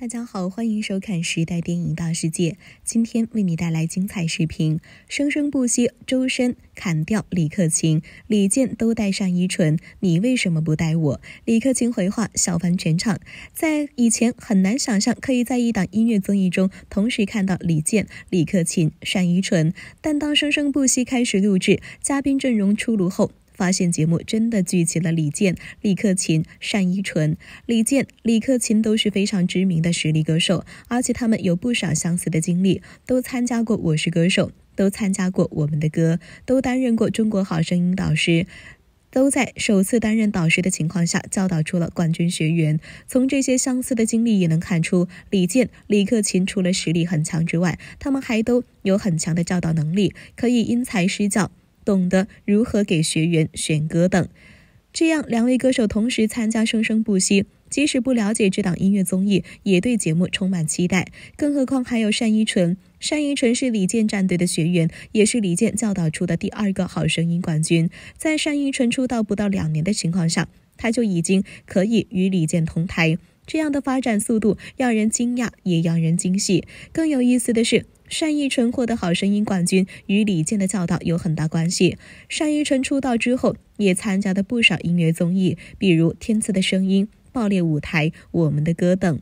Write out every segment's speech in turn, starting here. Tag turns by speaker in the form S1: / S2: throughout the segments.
S1: 大家好，欢迎收看《时代电影大世界》，今天为你带来精彩视频。生生不息，周深砍掉李克勤、李健都带上依纯，你为什么不带我？李克勤回话笑翻全场。在以前很难想象可以在一档音乐综艺中同时看到李健、李克勤、单依纯，但当《生生不息》开始录制，嘉宾阵容出炉后。发现节目真的聚集了李健、李克勤、单依纯。李健、李克勤都是非常知名的实力歌手，而且他们有不少相似的经历，都参加过《我是歌手》，都参加过《我们的歌》，都担任过《中国好声音》导师，都在首次担任导师的情况下教导出了冠军学员。从这些相似的经历也能看出，李健、李克勤除了实力很强之外，他们还都有很强的教导能力，可以因材施教。懂得如何给学员选歌等，这样两位歌手同时参加《生生不息》，即使不了解这档音乐综艺，也对节目充满期待。更何况还有单依纯，单依纯是李健战队的学员，也是李健教导出的第二个好声音冠军。在单依纯出道不到两年的情况下，他就已经可以与李健同台，这样的发展速度让人惊讶，也让人惊喜。更有意思的是。单依纯获得《好声音》冠军与李健的教导有很大关系。单依纯出道之后也参加了不少音乐综艺，比如《天赐的声音》《爆裂舞台》《我们的歌》等，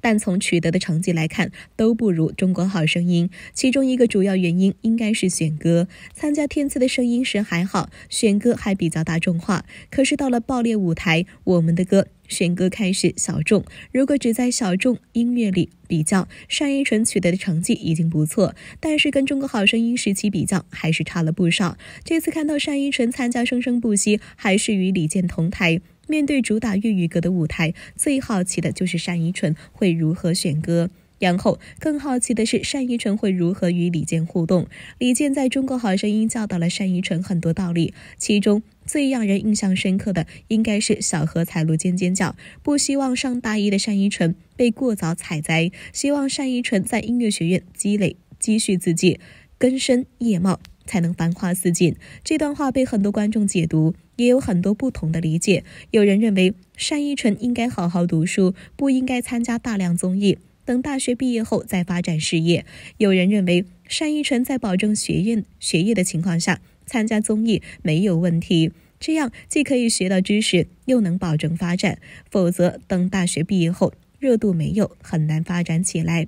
S1: 但从取得的成绩来看，都不如《中国好声音》。其中一个主要原因应该是选歌。参加《天赐的声音》时还好，选歌还比较大众化；可是到了《爆裂舞台》《我们的歌》。选歌开始，小众。如果只在小众音乐里比较，单依纯取得的成绩已经不错，但是跟《中国好声音》时期比较，还是差了不少。这次看到单依纯参加《生生不息》，还是与李健同台，面对主打粤语歌的舞台，最好奇的就是单依纯会如何选歌。然后更好奇的是，单依纯会如何与李健互动？李健在中国好声音教导了单依纯很多道理，其中最让人印象深刻的应该是“小荷才露尖尖角”。不希望上大一的单依纯被过早采摘，希望单依纯在音乐学院积累积蓄自己，根深叶茂，才能繁花似锦。这段话被很多观众解读，也有很多不同的理解。有人认为单依纯应该好好读书，不应该参加大量综艺。等大学毕业后再发展事业。有人认为单依纯在保证学院学业的情况下参加综艺没有问题，这样既可以学到知识，又能保证发展。否则，等大学毕业后热度没有，很难发展起来。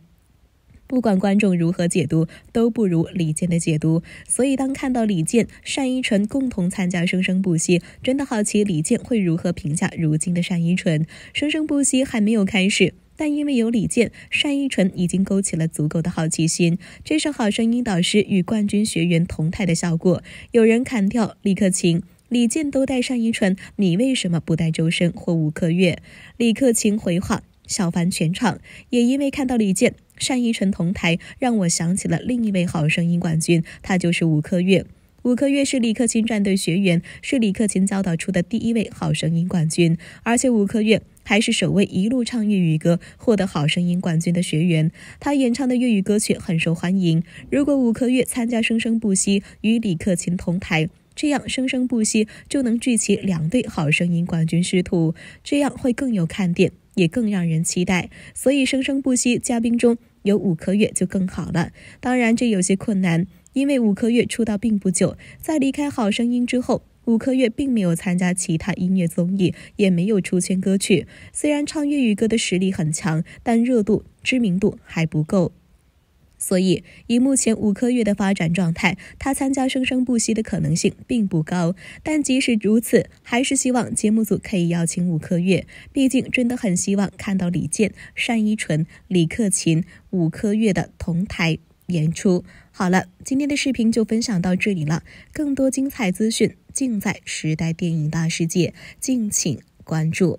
S1: 不管观众如何解读，都不如李健的解读。所以，当看到李健、单依纯共同参加《生生不息》，真的好奇李健会如何评价如今的单依纯。《生生不息》还没有开始。但因为有李健、单依纯已经勾起了足够的好奇心，这是《好声音》导师与冠军学员同台的效果。有人砍掉李克勤，李健都带单依纯，你为什么不带周深或吴克月？李克勤回话笑翻全场，也因为看到李健、单依纯同台，让我想起了另一位《好声音》冠军，他就是吴克月。吴克月是李克勤战队学员，是李克勤教导出的第一位《好声音》冠军，而且吴克月。还是首位一路唱粤语歌获得《好声音》冠军的学员，他演唱的粤语歌曲很受欢迎。如果五颗月参加《生生不息》，与李克勤同台，这样《生生不息》就能聚齐两对《好声音》冠军师徒，这样会更有看点，也更让人期待。所以，《生生不息》嘉宾中有五颗月就更好了。当然，这有些困难，因为五颗月出道并不久，在离开《好声音》之后。伍科月并没有参加其他音乐综艺，也没有出圈歌曲。虽然唱粤语歌的实力很强，但热度、知名度还不够。所以，以目前伍科月的发展状态，他参加《生生不息》的可能性并不高。但即使如此，还是希望节目组可以邀请伍科月。毕竟，真的很希望看到李健、单依纯、李克勤、伍科月的同台演出。好了，今天的视频就分享到这里了。更多精彩资讯。尽在时代电影大世界，敬请关注。